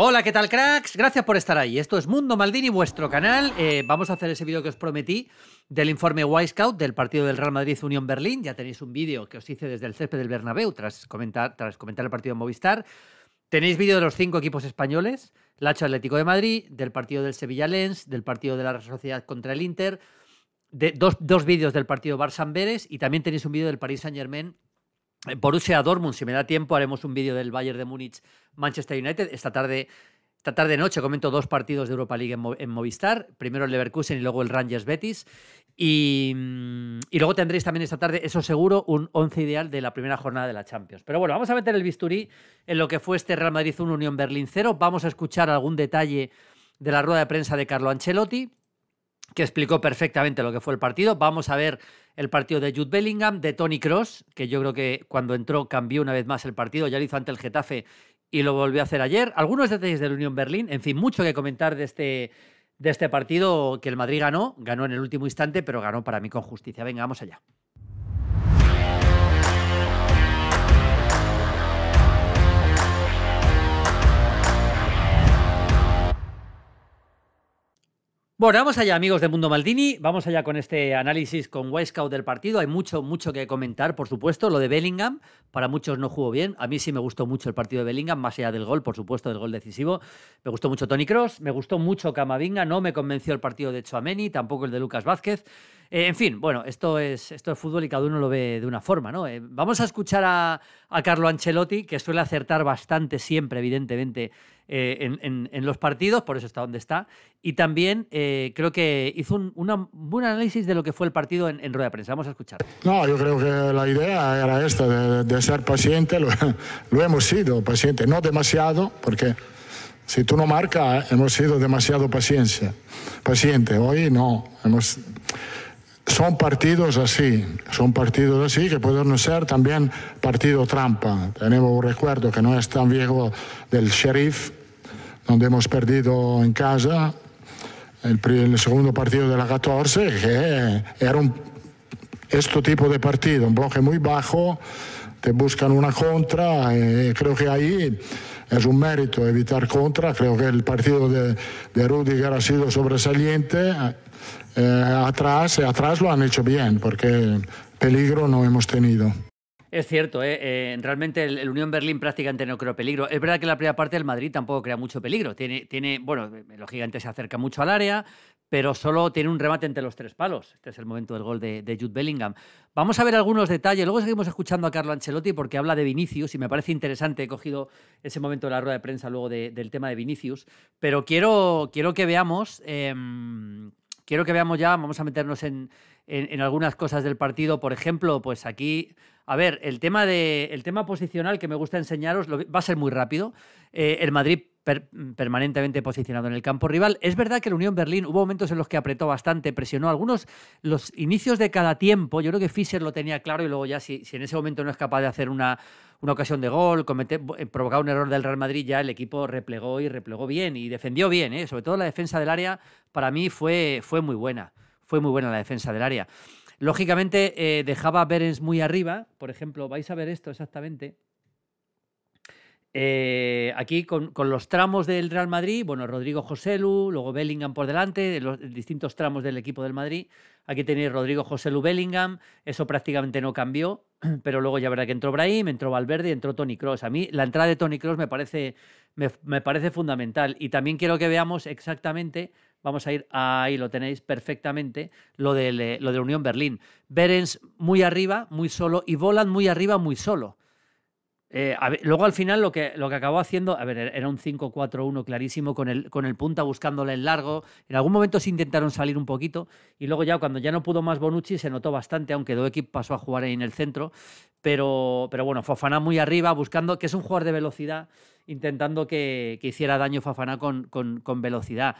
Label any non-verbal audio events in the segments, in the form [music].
Hola, ¿qué tal cracks? Gracias por estar ahí. Esto es Mundo Maldini, vuestro canal. Eh, vamos a hacer ese vídeo que os prometí del informe Scout del partido del Real Madrid Unión Berlín. Ya tenéis un vídeo que os hice desde el césped del Bernabéu tras comentar, el partido de Movistar. Tenéis vídeo de los cinco equipos españoles, Lacho Atlético de Madrid, del partido del Sevilla Lens, del partido de la Sociedad contra el Inter, dos, vídeos del partido Barça-Amberes y también tenéis un vídeo del Paris Saint-Germain Borussia eh, Dortmund, si me da tiempo, haremos un vídeo del Bayern de Múnich, Manchester United. Esta tarde, esta tarde noche comento dos partidos de Europa League en, Movistar. Primero el Leverkusen y luego el Rangers Betis. Mm, y, luego tendréis también esta tarde, eso seguro, un once ideal de la primera jornada de la Champions. Pero bueno, vamos a meter el bisturí en lo que fue este Real Madrid 1 Unión Berlín 0. Vamos a escuchar algún detalle de la rueda de prensa de Carlo Ancelotti que explicó perfectamente lo que fue el partido. Vamos a ver el partido de Jude Bellingham, de Tony Cross, que yo creo que cuando entró cambió una vez más el partido, ya lo hizo ante el Getafe y lo volvió a hacer ayer. Algunos detalles del Unión Berlín, en fin, mucho que comentar de este, de este partido que el Madrid ganó, ganó en el último instante, pero ganó para mí con justicia. Venga, vamos allá. Bueno, vamos allá, amigos de Mundo Maldini. Vamos allá con este análisis con Wisecout del partido. Hay mucho, mucho que comentar, por supuesto. Lo de Bellingham, para muchos no jugó bien. A mí sí me gustó mucho el partido de Bellingham, más allá del gol, por supuesto, del gol decisivo. Me gustó mucho Tony Cross, me gustó mucho Camavinga. No me convenció el partido de Chuameni, tampoco el de Lucas Vázquez. Eh, en fin, bueno, esto es, esto fútbol y cada uno lo ve de una forma, ¿no? Eh, vamos a escuchar a, a Carlo Ancelotti, que suele acertar bastante siempre, evidentemente, eh, en, los partidos, por eso está donde está. Y también eh, creo que hizo un, buen análisis de lo que fue el partido en, rueda de prensa. Vamos a escuchar. No, yo creo que la idea era esta, de, ser paciente. [laughs] Lo, hemos sido paciente, no demasiado, porque si tú no marcas, hemos sido demasiado paciencia, paciente. Hoy no, hemos son partidos así, son partidos así que pueden ser también partido trampa. Tenemos un recuerdo que no es tan viejo del sheriff donde hemos perdido en casa el, segundo partido de la 14, que era un, este tipo de partido, un bloque muy bajo, te buscan una contra, eh, creo que ahí es un mérito evitar contra, creo que el partido de, Rudiger ha sido sobresaliente, eh, atrás, atrás lo han hecho bien, porque peligro no hemos tenido. Es cierto, eh, eh, realmente el, Unión Berlín prácticamente no creó peligro. Es verdad que la primera parte del Madrid tampoco crea mucho peligro. Tiene, bueno, los gigantes se acerca mucho al área, pero solo tiene un remate entre los tres palos. Este es el momento del gol de, Jude Bellingham. Vamos a ver algunos detalles. Luego seguimos escuchando a Carlo Ancelotti porque habla de Vinicius y me parece interesante. He cogido ese momento de la rueda de prensa luego del tema de Vinicius, pero quiero, quiero que veamos. Em, quiero que veamos ya, vamos a meternos en algunas cosas del partido. Por ejemplo, pues aquí a ver, el tema, de, el tema posicional que me gusta enseñaros va a ser muy rápido. Eh, el Madrid mm, permanentemente posicionado en el campo rival. Es verdad que la Unión Berlín hubo momentos en los que apretó bastante, presionó algunos. Los inicios de cada tiempo, yo creo que Fischer lo tenía claro y luego ya si, en ese momento no es capaz de hacer una, una ocasión de gol, eh, provocar un error del Real Madrid, ya el equipo replegó y replegó bien y defendió bien. ¿eh? Sobre todo la defensa del área para mí fue, fue muy buena. Fue muy buena la defensa del área. Lógicamente eh, dejaba a Berens muy arriba, por ejemplo, vais a ver esto exactamente. Eh, aquí con, los tramos del Real Madrid, bueno, Rodrigo Joselu, luego Bellingham por delante, los distintos tramos del equipo del Madrid. Aquí tenéis Rodrigo Joselu Bellingham, eso prácticamente no cambió, [clears throat] pero luego ya verá que entró Brahim, entró Valverde, entró Tony Cross. A mí la entrada de Tony Cross me parece, me, me parece fundamental y también quiero que veamos exactamente Vamos a ir ahí, lo tenéis perfectamente, lo de, eh, lo de Unión Berlín. Berens muy arriba, muy solo, y Voland muy arriba, muy solo. Eh, luego al final lo que, lo que acabó haciendo, a ver, era un 5-4-1 clarísimo con el, con el punta buscándole el largo. En algún momento se intentaron salir un poquito y luego ya cuando ya no pudo más Bonucci se notó bastante, aunque Doekip pasó a jugar ahí en el centro. Pero, pero bueno, Fofana muy arriba buscando, que es un jugador de velocidad, intentando que, hiciera daño Fofana con, con, con velocidad.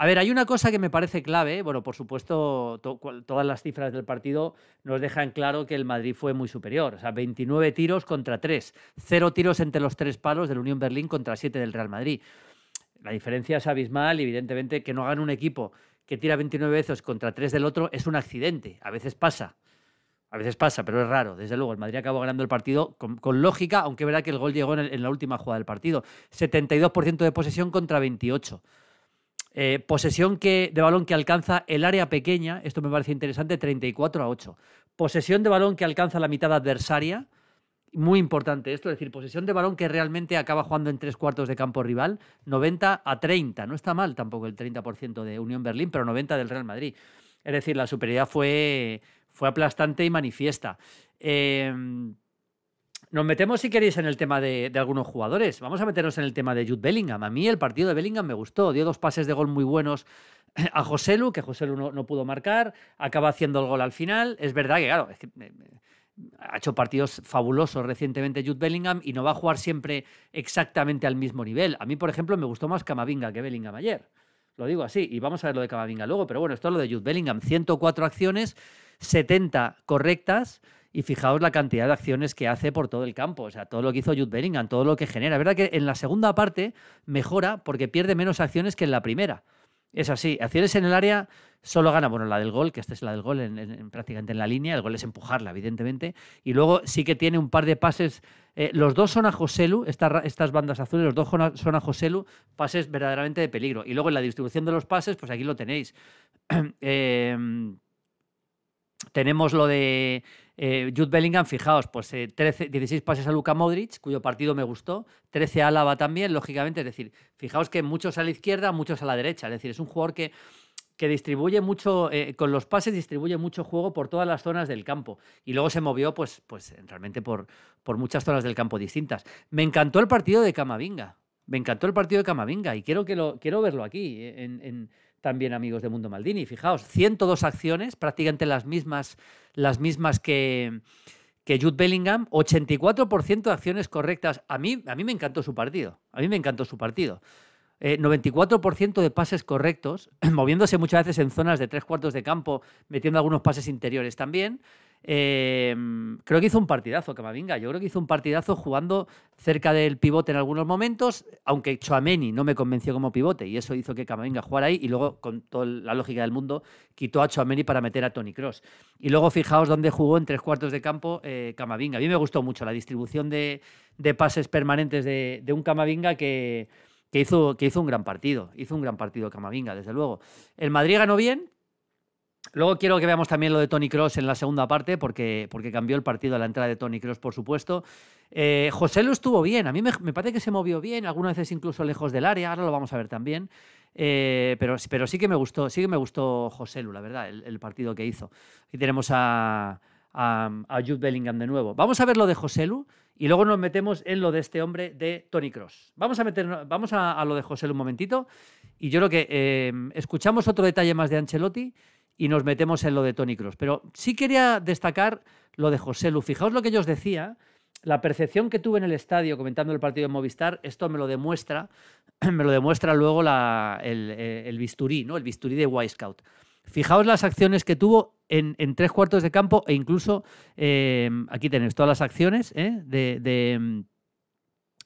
A ver, hay una cosa que me parece clave. Bueno, por supuesto, todas las cifras del partido nos dejan claro que el Madrid fue muy superior. O sea, 29 tiros contra 3. Cero tiros entre los tres palos del Unión Berlín contra 7 del Real Madrid. La diferencia es abismal evidentemente que no hagan un equipo que tira 29 veces contra 3 del otro es un accidente. A veces pasa. A veces pasa, pero es raro. Desde luego, el Madrid acabó ganando el partido con, lógica, aunque verá que el gol llegó en, en la última jugada del partido. 72% de posesión contra 28. Eh, posesión que, de balón que alcanza el área pequeña, esto me parece interesante, 34 a 8. Posesión de balón que alcanza la mitad adversaria, muy importante esto, es decir, posesión de balón que realmente acaba jugando en tres cuartos de campo rival, 90 a 30. No está mal tampoco el 30% de Unión Berlín, pero 90 del Real Madrid. Es decir, la superioridad fue, fue aplastante y manifiesta. Eh, nos metemos, si queréis, en el tema de, algunos jugadores. Vamos a meternos en el tema de Jude Bellingham. A mí el partido de Bellingham me gustó. Dio dos pases de gol muy buenos [clears throat] a José Joselu, que José no, no pudo marcar. Acaba haciendo el gol al final. Es verdad que, claro, eh, eh, ha hecho partidos fabulosos recientemente Jude Bellingham y no va a jugar siempre exactamente al mismo nivel. A mí, por ejemplo, me gustó más Camavinga que Bellingham ayer. Lo digo así. Y vamos a ver lo de Camavinga luego. Pero bueno, esto es lo de Jude Bellingham. 104 acciones, 70 correctas y fijaos la cantidad de acciones que hace por todo el campo. O sea, todo lo que hizo Jude Bellingham, todo lo que genera. Es verdad que en la segunda parte mejora porque pierde menos acciones que en la primera. Es así, acciones en el área solo gana, bueno, la del gol, que esta es la del gol prácticamente en la línea, el gol es empujarla, evidentemente, y luego sí que tiene un par de pases, eh, los dos son a Joselu, estas bandas azules, los dos son a Joselu, pases verdaderamente de peligro, y luego en la distribución de los pases, pues aquí lo tenéis. [clears throat] Eh, tenemos lo de eh, Jude Bellingham, fijaos, pues 13, eh, 16 pases a Luka Modric, cuyo partido me gustó, 13 a Álava también, lógicamente, es decir, fijaos que muchos a la izquierda, muchos a la derecha, es decir, es un jugador que que distribuye mucho, eh, con los pases distribuye mucho juego por todas las zonas del campo. Y luego se movió, pues, pues realmente por, por muchas zonas del campo distintas. Me encantó el partido de Camavinga. Me encantó el partido de Camavinga y quiero, que lo, quiero verlo aquí, en, en, también amigos de Mundo Maldini. Fijaos, 102 acciones, prácticamente las mismas, las mismas que, que Jude Bellingham, 84% de acciones correctas. A mí, a mí me encantó su partido, a mí me encantó su partido. 94% eh, de pases correctos, [clears throat] moviéndose muchas veces en zonas de tres cuartos de campo, metiendo algunos pases interiores también. Em, creo que hizo un partidazo Camavinga. Yo creo que hizo un partidazo jugando cerca del pivote en algunos momentos, aunque Choameni no me convenció como pivote y eso hizo que Camavinga jugara ahí y luego con toda la lógica del mundo quitó a Choameni para meter a Tony Cross. Y luego fijaos dónde jugó en tres cuartos de campo eh, Camavinga. A mí me gustó mucho la distribución de, pases permanentes de, un Camavinga que, que hizo, que hizo un gran partido, hizo un gran partido Camavinga, desde luego. El Madrid ganó bien, Luego quiero que veamos también lo de Tony Cross en la segunda parte, porque, porque cambió el partido a la entrada de Tony Cross, por supuesto. Eh, José lo estuvo bien, a mí me, parece que se movió bien, algunas veces incluso lejos del área, ahora lo vamos a ver también. Eh, pero, pero sí que me gustó, sí que me gustó José Lu, la verdad, el, partido que hizo. Y tenemos a, Jude Bellingham de nuevo. Vamos a ver lo de José Lu y luego nos metemos en lo de este hombre de Tony Cross. Vamos a, meternos, vamos a, lo de José un momentito y yo creo que eh, escuchamos otro detalle más de Ancelotti y nos metemos en lo de Tony Cross. Pero sí quería destacar lo de José Lu. Fijaos lo que yo os decía, la percepción que tuve en el estadio comentando el partido de Movistar, esto me lo demuestra, [clears throat] me lo demuestra luego el, eh, el, bisturí, ¿no? El bisturí de Wisecout. Fijaos las acciones que tuvo en, tres cuartos de campo e incluso eh, aquí tenéis todas las acciones ¿eh? de, de,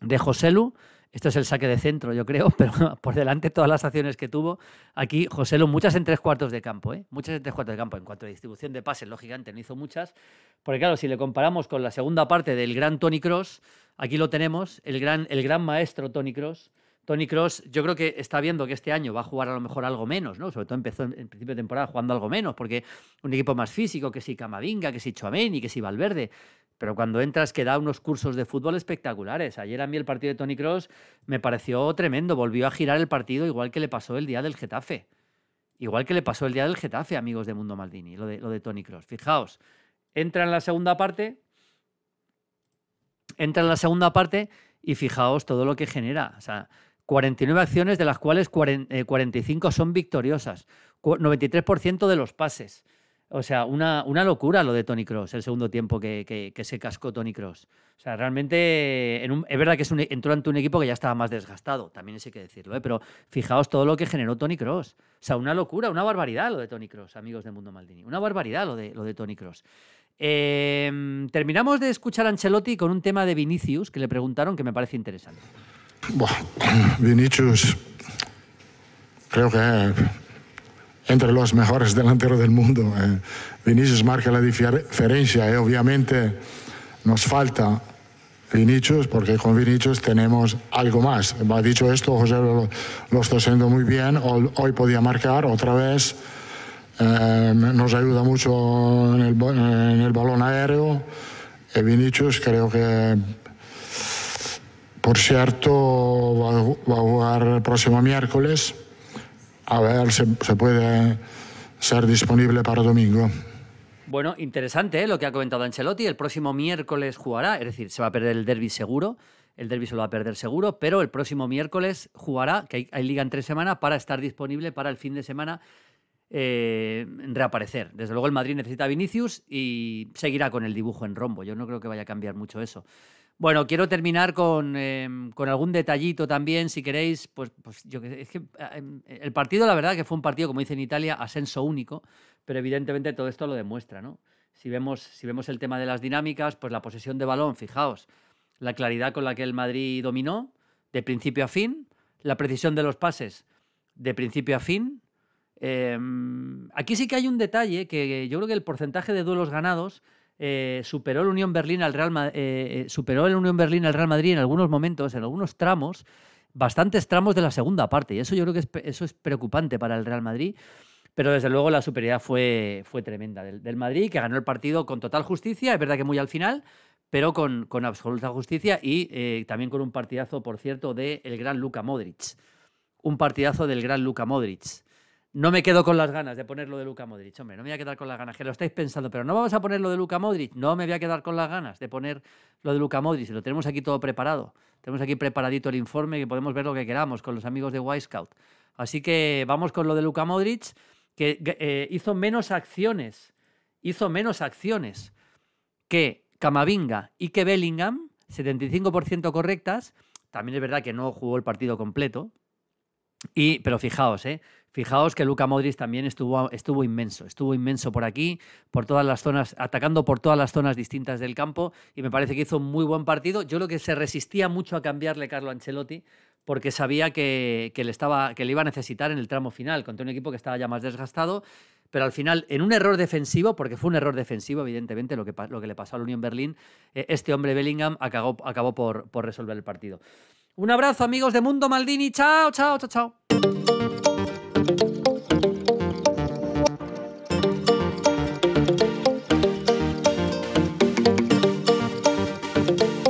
de José Lu esto es el saque de centro, yo creo, [laughs] pero por delante todas las acciones que tuvo. Aquí, José lo muchas en tres cuartos de campo, ¿eh? Muchas en tres cuartos de campo. En cuanto a distribución de pases, lógicamente no hizo muchas. Porque claro, si le comparamos con la segunda parte del gran Tony Cross, aquí lo tenemos, el gran, el gran maestro Tony Cross. Tony Cross, yo creo que está viendo que este año va a jugar a lo mejor algo menos, ¿no? Sobre todo empezó en, principio de temporada jugando algo menos, porque un equipo más físico, que si Camavinga, que si y que si Valverde. Pero cuando entras que da unos cursos de fútbol espectaculares. Ayer a mí el partido de Tony Cross me pareció tremendo. Volvió a girar el partido igual que le pasó el día del Getafe. Igual que le pasó el día del Getafe, amigos de Mundo Maldini, lo de, lo de Tony Cross. Fijaos, entra en la segunda parte. Entra en la segunda parte y fijaos todo lo que genera. O sea, 49 acciones de las cuales 45 eh, son victoriosas. 93% de los pases. O sea, una, una locura lo de Tony Cross, el segundo tiempo que, se cascó Tony Cross. O sea, realmente es verdad que es un, entró ante un equipo que ya estaba más desgastado, también hay que decirlo, ¿eh? pero fijaos todo lo que generó Tony Cross. O sea, una locura, una barbaridad lo de Tony Cross, amigos de Mundo Maldini. Una barbaridad lo de, lo de Tony Cross. Em, terminamos de escuchar a Ancelotti con un tema de Vinicius que le preguntaron que me parece interesante. Bueno, [clears throat] Vinicius, creo que entre los mejores delanteros del mundo. Eh. Vinicius marca la diferencia y eh. obviamente nos falta Vinicius porque con Vinicius tenemos algo más. Ha dicho esto, José lo, está haciendo muy bien, hoy, podía marcar otra vez, em, nos ayuda mucho en el, en el balón aéreo. Y eh, Vinicius creo que por cierto, va a jugar el próximo miércoles a ver se puede ser disponible para domingo. Bueno, interesante ¿eh? lo que ha comentado Ancelotti. El próximo miércoles jugará, es decir, se va a perder el derby seguro. El derby se lo va a perder seguro, pero el próximo miércoles jugará, que hay, liga en tres semanas, para estar disponible para el fin de semana eh, reaparecer. Desde luego el Madrid necesita a Vinicius y seguirá con el dibujo en rombo. Yo no creo que vaya a cambiar mucho eso. Bueno, quiero terminar em, con, algún detallito también, si queréis. Pues, pues yo que em, el partido, la verdad, que fue un partido, como dicen en Italia, a senso único, pero evidentemente todo esto lo demuestra, ¿no? Si vemos, si vemos el tema de las dinámicas, pues la posesión de balón, fijaos, la claridad con la que el Madrid dominó, de principio a fin, la precisión de los pases, de principio a fin. Em, aquí sí que hay un detalle que yo creo que el porcentaje de duelos ganados eh, superó el Unión Berlín al Real Madrid, eh, eh, Unión Berlín al Real Madrid en algunos momentos, en algunos tramos, bastantes tramos de la segunda parte. Y eso yo creo que es, eso es preocupante para el Real Madrid. Pero desde luego la superioridad fue, fue tremenda del, Madrid, que ganó el partido con total justicia, es verdad que muy al final, pero con, con absoluta justicia y también con un partidazo, por cierto, del el gran Luka Modric. Un partidazo del gran Luka Modric. No me quedo con las ganas de poner lo de Luca Modric. Hombre, no me voy a quedar con las ganas, que lo estáis pensando, pero no vamos a poner lo de Luca Modric. No me voy a quedar con las ganas de poner lo de Luca Modric. Lo tenemos aquí todo preparado. Tenemos aquí preparadito el informe que podemos ver lo que queramos con los amigos de Wisecout. Así que vamos con lo de Luca Modric, que eh, hizo menos acciones. Hizo menos acciones que Camavinga y que Bellingham, 75% correctas. También es verdad que no jugó el partido completo. Y, pero fijaos, ¿eh? Fijaos que Luca Modric también estuvo, inmenso, estuvo inmenso por aquí, por todas las zonas, atacando por todas las zonas distintas del campo y me parece que hizo un muy buen partido. Yo lo que se resistía mucho a cambiarle Carlo Ancelotti porque sabía que, le estaba, que le iba a necesitar en el tramo final contra un equipo que estaba ya más desgastado. Pero al final, en un error defensivo, porque fue un error defensivo, evidentemente, lo que, le pasó a la Unión Berlín, e, este hombre Bellingham acabó, por resolver el partido. Un abrazo, amigos de Mundo Maldini. Chao, chao, chao, chao. Thank you.